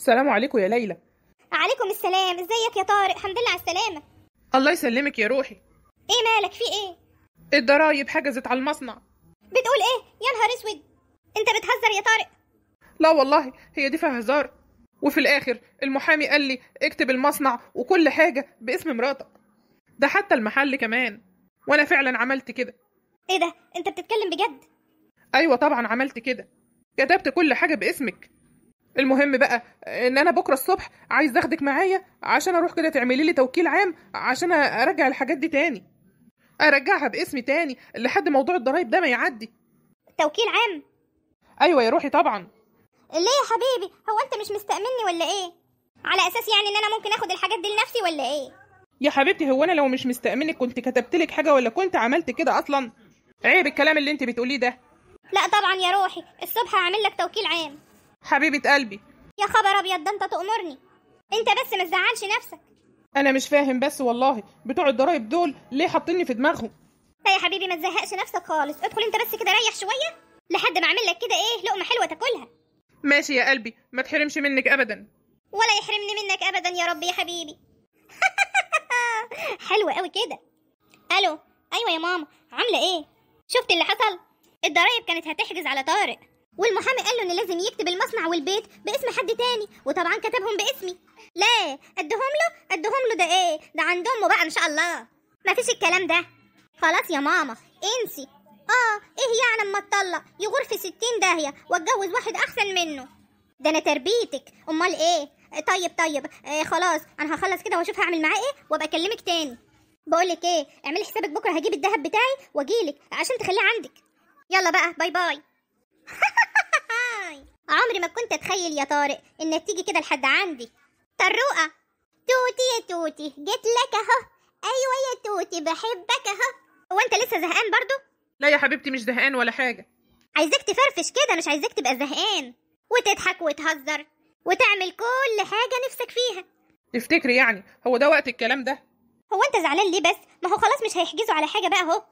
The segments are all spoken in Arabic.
السلام عليكم يا ليلى عليكم السلام ازيك يا طارق الحمد لله على السلامه الله يسلمك يا روحي ايه مالك في ايه الضرايب حجزت على المصنع بتقول ايه يا نهار اسود انت بتهزر يا طارق لا والله هي دي فيها هزار وفي الاخر المحامي قال لي اكتب المصنع وكل حاجه باسم مراتك ده حتى المحل كمان وانا فعلا عملت كده ايه ده انت بتتكلم بجد ايوه طبعا عملت كده كتبت كل حاجه باسمك المهم بقى ان انا بكره الصبح عايز اخدك معايا عشان اروح كده تعملي لي توكيل عام عشان ارجع الحاجات دي تاني ارجعها باسمي تاني لحد موضوع الضرايب ده ما يعدي توكيل عام ايوه يا روحي طبعا ليه يا حبيبي هو انت مش مستأمني ولا ايه على اساس يعني ان انا ممكن اخد الحاجات دي لنفسي ولا ايه يا حبيبتي هو انا لو مش مستأمنك كنت كتبت لك حاجه ولا كنت عملت كده اصلا عيب الكلام اللي انت بتقوليه ده لا طبعا يا روحي الصبح هعمل لك توكيل عام حبيبة قلبي يا خبر أبيض ده أنت تأمرني أنت بس ما تزعلش نفسك أنا مش فاهم بس والله بتوع الضرايب دول ليه حاطيني في دماغهم لا طيب يا حبيبي ما تزهقش نفسك خالص ادخل أنت بس كده ريح شوية لحد ما أعمل لك كده إيه لقمة حلوة تاكلها ماشي يا قلبي ما تحرمش منك أبدا ولا يحرمني منك أبدا يا رب يا حبيبي حلوة قوي كده ألو أيوة يا ماما عاملة إيه شفت اللي حصل الضرايب كانت هتحجز على طارق والمحامي قال له ان لازم يكتب المصنع والبيت باسم حد تاني وطبعا كتبهم باسمي لا ادهم له ادهم له ده ايه ده عند امه بقى ان شاء الله مفيش الكلام ده خلاص يا ماما انسي اه ايه يعني اما اتطلق يغور في ستين داهيه واتجوز واحد احسن منه ده انا تربيتك امال ايه طيب طيب آه خلاص انا هخلص كده واشوف هعمل معاه ايه وابقى اكلمك تاني بقولك ايه اعملي حسابك بكره هجيب الذهب بتاعي واجيلك عشان تخليه عندك يلا بقى باي باي عمري ما كنت اتخيل يا طارق انك تيجي كده لحد عندي طروقه توتي يا توتي جيت لك اهو ايوه يا توتي بحبك اهو هو انت لسه زهقان برضو لا يا حبيبتي مش زهقان ولا حاجه عايزاك تفرفش كده مش عايزاك تبقى زهقان وتضحك وتهزر وتعمل كل حاجه نفسك فيها تفتكري يعني هو ده وقت الكلام ده هو انت زعلان ليه بس ما هو خلاص مش هيحجزوا على حاجه بقى اهو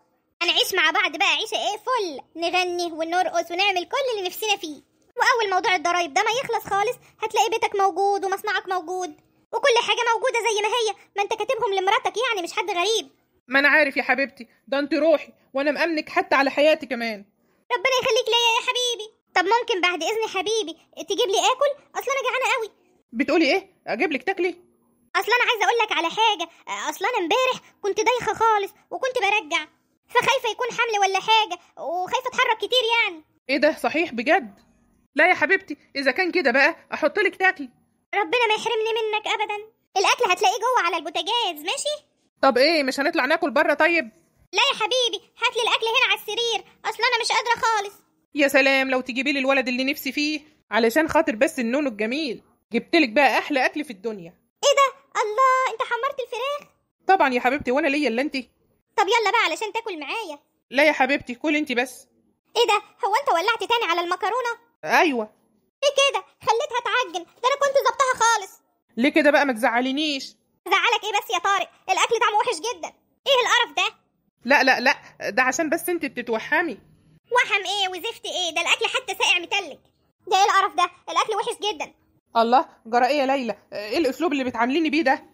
هنعيش مع بعض بقى عيشه ايه فل نغني ونرقص ونعمل كل اللي نفسنا فيه واول موضوع الضرايب ده ما يخلص خالص هتلاقي بيتك موجود ومصنعك موجود وكل حاجه موجوده زي ما هي ما انت كاتبهم لمراتك يعني مش حد غريب ما انا عارف يا حبيبتي ده انت روحي وانا مامنك حتى على حياتي كمان ربنا يخليك ليا يا حبيبي طب ممكن بعد اذن حبيبي تجيب لي اكل اصل انا جعانه قوي بتقولي ايه اجيب لك تاكلي اصل انا عايزه اقول لك على حاجه اصل انا امبارح كنت دايخه خالص وكنت برجع فخايفه يكون حمل ولا حاجه وخايفه اتحرك كتير يعني ايه ده صحيح بجد لا يا حبيبتي اذا كان كده بقى احط لك تاكلي ربنا ما يحرمني منك ابدا الاكل هتلاقيه جوه على البوتاجاز ماشي طب ايه مش هنطلع ناكل بره طيب لا يا حبيبي هات لي الاكل هنا على السرير اصل انا مش قادره خالص يا سلام لو تجيبي لي الولد اللي نفسي فيه علشان خاطر بس النونو الجميل جبت لك بقى احلى اكل في الدنيا ايه ده الله انت حمرت الفراخ طبعا يا حبيبتي وانا ليا الا انت طب يلا بقى علشان تاكل معايا لا يا حبيبتي كل انت بس ايه ده هو انت ولعت تاني على المكرونه ايوه ايه كده خليتها تعجن ده انا كنت ظبطها خالص ليه كده بقى ما تزعلينيش زعلك ايه بس يا طارق الاكل طعمه وحش جدا ايه القرف ده لا لا لا ده عشان بس انت بتتوحمي وحم ايه وزفت ايه ده الاكل حتى ساقع متلج ده ايه القرف ده الاكل وحش جدا الله جرى ايه يا ليلى ايه الاسلوب اللي بتعامليني بيه ده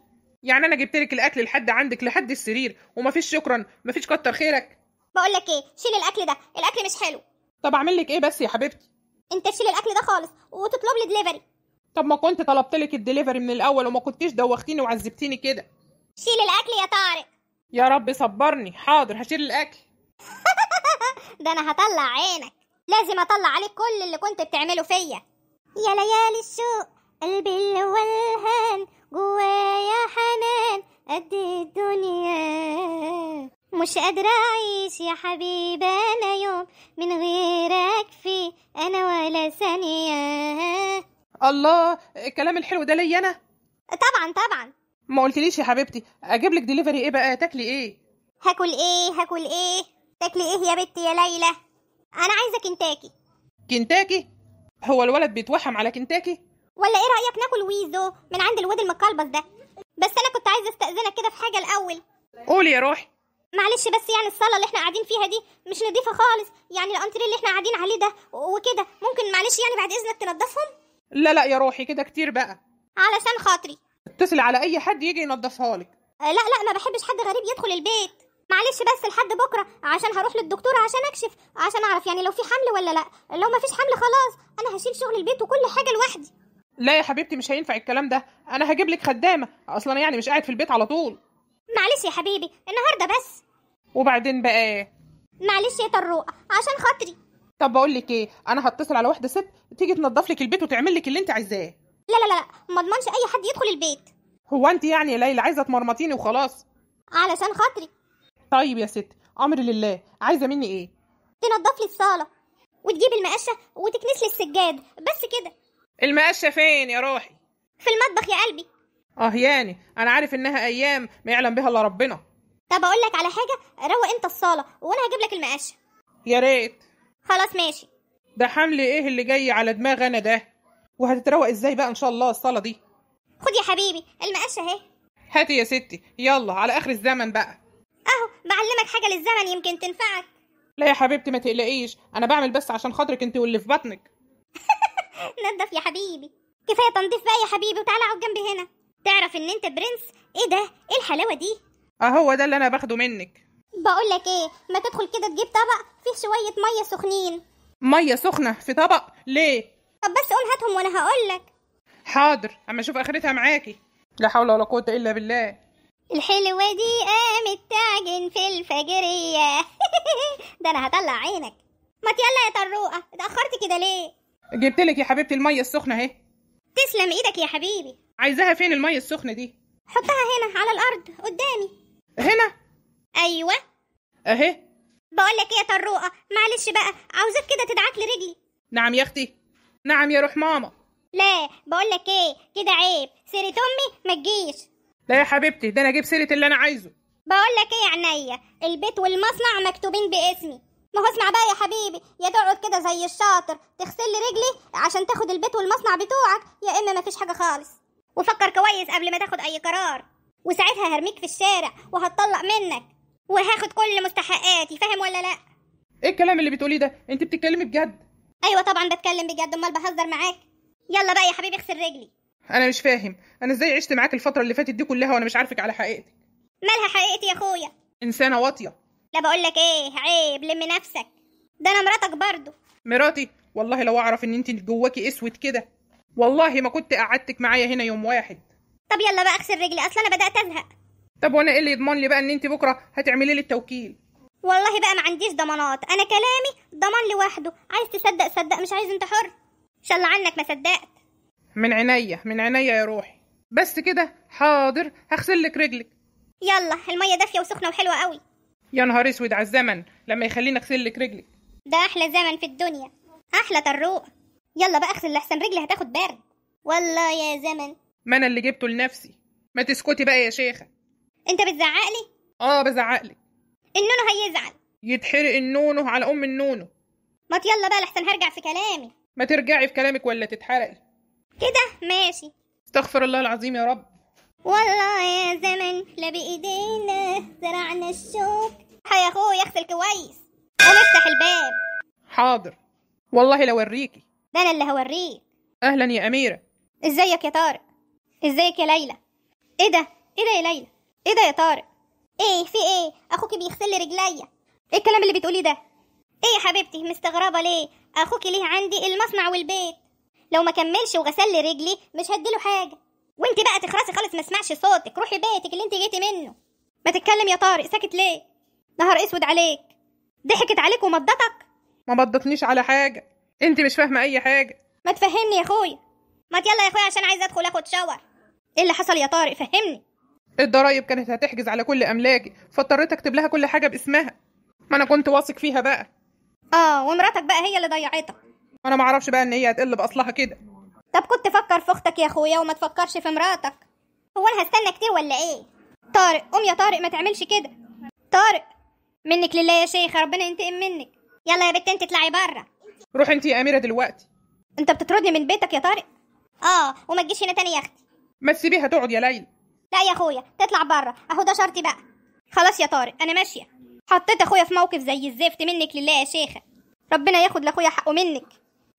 يعني انا جبت لك الاكل لحد عندك لحد السرير ومفيش شكرا مفيش كتر خيرك بقول لك ايه شيل الاكل ده الاكل مش حلو طب اعمل لك ايه بس يا حبيبتي انت تشيل الاكل ده خالص وتطلب لي دليفري طب ما كنت طلبت لك الدليفري من الاول وما كنتيش دوختيني وعذبتيني كده شيل الاكل يا طارق يا رب صبرني حاضر هشيل الاكل ده انا هطلع عينك لازم اطلع عليك كل اللي كنت بتعمله فيا يا ليالي الشوق قلبي اللي جوايا حنان قد الدنيا مش قادرة أعيش يا حبيبي أنا يوم من غيرك فيه أنا ولا ثانية الله الكلام الحلو ده ليا أنا طبعا طبعا ما قلتليش يا حبيبتي أجيب لك دليفري إيه بقى تاكلي إيه هاكل إيه هاكل إيه تاكلي إيه يا بنتي يا ليلى أنا عايزة كنتاكي كنتاكي هو الولد بيتوحم على كنتاكي ولا إيه رأيك ناكل ويزو من عند الواد المقلبص ده بس أنا كنت عايزة أستأذنك كده في حاجة الأول قولي يا روحي معلش بس يعني الصاله اللي احنا قاعدين فيها دي مش نظيفه خالص يعني الانتريه اللي احنا قاعدين عليه ده وكده ممكن معلش يعني بعد اذنك تنضفهم لا لا يا روحي كده كتير بقى علشان خاطري اتصل على اي حد يجي ينضفها لك أه، لا لا ما بحبش حد غريب يدخل البيت معلش بس لحد بكره عشان هروح للدكتور عشان اكشف عشان اعرف يعني لو في حمل ولا لا لو ما فيش حمل خلاص انا هشيل شغل البيت وكل حاجه لوحدي لا يا حبيبتي مش هينفع الكلام ده انا هجيب لك خدامه اصلا يعني مش قاعد في البيت على طول معلش يا حبيبي النهارده بس وبعدين بقى ايه معلش يا طروق عشان خاطري طب بقول لك ايه انا هتصل على واحده ست تيجي تنظف لك البيت وتعمل لك اللي انت عايزاه لا لا لا ما اضمنش اي حد يدخل البيت هو انت يعني يا ليلى عايزه تمرمطيني وخلاص علشان خاطري طيب يا ستي امر لله عايزه مني ايه تنظف لي الصاله وتجيب المقشه وتكنس لي السجاد بس كده المقشه فين يا روحي في المطبخ يا قلبي اه يعني انا عارف انها ايام ما يعلم بها الا ربنا طب اقول لك على حاجه روق انت الصاله وانا هجيب لك المقاشه يا ريت خلاص ماشي ده حمل ايه اللي جاي على دماغ انا ده وهتتروق ازاي بقى ان شاء الله الصاله دي خد يا حبيبي المقاشه اهي هاتي يا ستي يلا على اخر الزمن بقى اهو بعلمك حاجه للزمن يمكن تنفعك لا يا حبيبتي ما تقلقيش انا بعمل بس عشان خاطرك انت واللي في بطنك نضف يا حبيبي كفايه تنظيف بقى يا حبيبي وتعالى اقعد جنبي هنا تعرف ان انت برنس ايه ده ايه الحلاوه دي اهو ده اللي انا باخده منك بقول لك ايه ما تدخل كده تجيب طبق فيه شويه ميه سخنين ميه سخنه في طبق ليه طب بس قول هاتهم وانا هقول لك حاضر اما اشوف اخرتها معاكي لا حول ولا قوه الا بالله الحلوه دي قامت تعجن في الفجريه ده انا هطلع عينك ما يلا يا طروقه اتاخرت كده ليه جبت لك يا حبيبتي الميه السخنه اهي تسلم ايدك يا حبيبي عايزاها فين الميه السخنه دي حطها هنا على الارض قدامي هنا ايوه اهي بقول لك ايه يا طروقه معلش بقى عاوزاك كده تدعك لرجلي نعم يا اختي نعم يا روح ماما لا بقول لك ايه كده عيب سيره امي ما تجيش لا يا حبيبتي ده انا اجيب سيره اللي انا عايزه بقول لك ايه يا عينيا البيت والمصنع مكتوبين باسمي ما هو اسمع بقى يا حبيبي يا تقعد كده زي الشاطر تغسل لي رجلي عشان تاخد البيت والمصنع بتوعك يا اما مفيش حاجه خالص وفكر كويس قبل ما تاخد اي قرار وساعتها هرميك في الشارع وهتطلق منك وهاخد كل مستحقاتي فاهم ولا لا ايه الكلام اللي بتقوليه ده انت بتتكلمي بجد ايوه طبعا بتكلم بجد امال بهزر معاك يلا بقى يا حبيبي اغسل رجلي انا مش فاهم انا ازاي عشت معاك الفتره اللي فاتت دي كلها وانا مش عارفك على حقيقتك مالها حقيقتي يا اخويا انسانه واطيه لا بقول لك ايه عيب لم نفسك ده انا مراتك برضه مراتي والله لو اعرف ان انت جواكي اسود كده والله ما كنت قعدتك معايا هنا يوم واحد طب يلا بقى اغسل رجلي اصل انا بدات ازهق طب وانا ايه اللي يضمن لي بقى ان انت بكره هتعملي لي التوكيل والله بقى ما عنديش ضمانات انا كلامي ضمان لوحده عايز تصدق صدق مش عايز انت حر شل عنك ما صدقت من عينيا من عينيا يا روحي بس كده حاضر هغسل لك رجلك يلا الميه دافيه وسخنه وحلوه قوي يا نهار اسود على الزمن لما يخليني اغسل لك رجلك ده احلى زمن في الدنيا احلى طروق يلا بقى اغسل لحسن رجلي هتاخد برد والله يا زمن ما انا اللي جبته لنفسي ما تسكتي بقى يا شيخه انت بتزعق لي اه بزعقلك النونو هيزعل يتحرق النونو على ام النونو ما يلا بقى لحسن هرجع في كلامي ما ترجعي في كلامك ولا تتحرقي كده ماشي استغفر الله العظيم يا رب والله يا زمن لا بايدينا زرعنا الشوك هيا اخويا اغسل كويس ونفتح افتح الباب حاضر والله لو اوريكي ده انا اللي هوريك اهلا يا اميره ازيك يا طارق ازيك يا ليلى ايه ده ايه ده يا ليلى ايه ده يا طارق ايه في ايه اخوكي بيغسل لي رجليا ايه الكلام اللي بتقوليه ده ايه يا حبيبتي مستغربه ليه اخوكي ليه عندي المصنع والبيت لو ما كملش وغسل لي رجلي مش هديله حاجه وانت بقى تخرسي خالص ما اسمعش صوتك روحي بيتك اللي انت جيتي منه ما تتكلم يا طارق ساكت ليه نهار اسود عليك ضحكت عليك ومضتك ما مضتنيش على حاجه انت مش فاهمه اي حاجه ما تفهمني يا اخويا ما يلا يا اخويا عشان عايزه ادخل اخد شاور ايه اللي حصل يا طارق فهمني الضرايب كانت هتحجز على كل املاكي فاضطريت اكتب لها كل حاجه باسمها ما انا كنت واثق فيها بقى اه ومراتك بقى هي اللي ضيعتها انا ما اعرفش بقى ان هي هتقل باصلها كده طب كنت فكر في اختك يا اخويا وما تفكرش في مراتك هو انا هستنى كتير ولا ايه طارق قوم يا طارق ما تعملش كده طارق منك لله يا شيخ ربنا ينتقم منك يلا يا بت انت اطلعي بره روحي انت يا اميره دلوقتي انت بتطردني من بيتك يا طارق اه وما تجيش هنا تاني يا اختي ما تسيبيها تقعد يا ليلى لا يا اخويا تطلع بره اهو ده شرطي بقى خلاص يا طارق انا ماشيه حطيت اخويا في موقف زي الزفت منك لله يا شيخه ربنا ياخد لاخويا حقه منك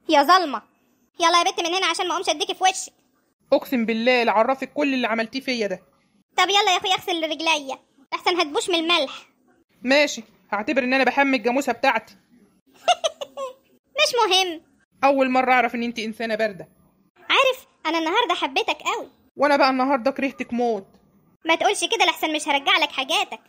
يا ظالمه يلا يا بت من هنا عشان ما اقومش اديكي في وشك اقسم بالله لعرفك كل اللي عملتيه فيا ده طب يلا يا اخويا اغسل رجليا احسن هتبوش من الملح ماشي هعتبر ان انا بحمي الجاموسه بتاعتي مش مهم اول مره اعرف ان انت انسانه بارده عارف انا النهارده حبيتك قوي وانا بقى النهارده كرهتك موت ما تقولش كده لحسن مش هرجع لك حاجاتك